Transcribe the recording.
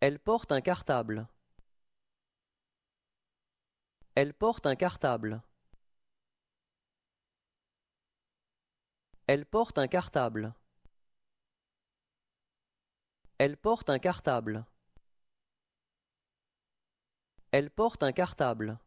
Elle porte un cartable. Elle porte un cartable. Elle porte un cartable. Elle porte un cartable. Elle porte un cartable.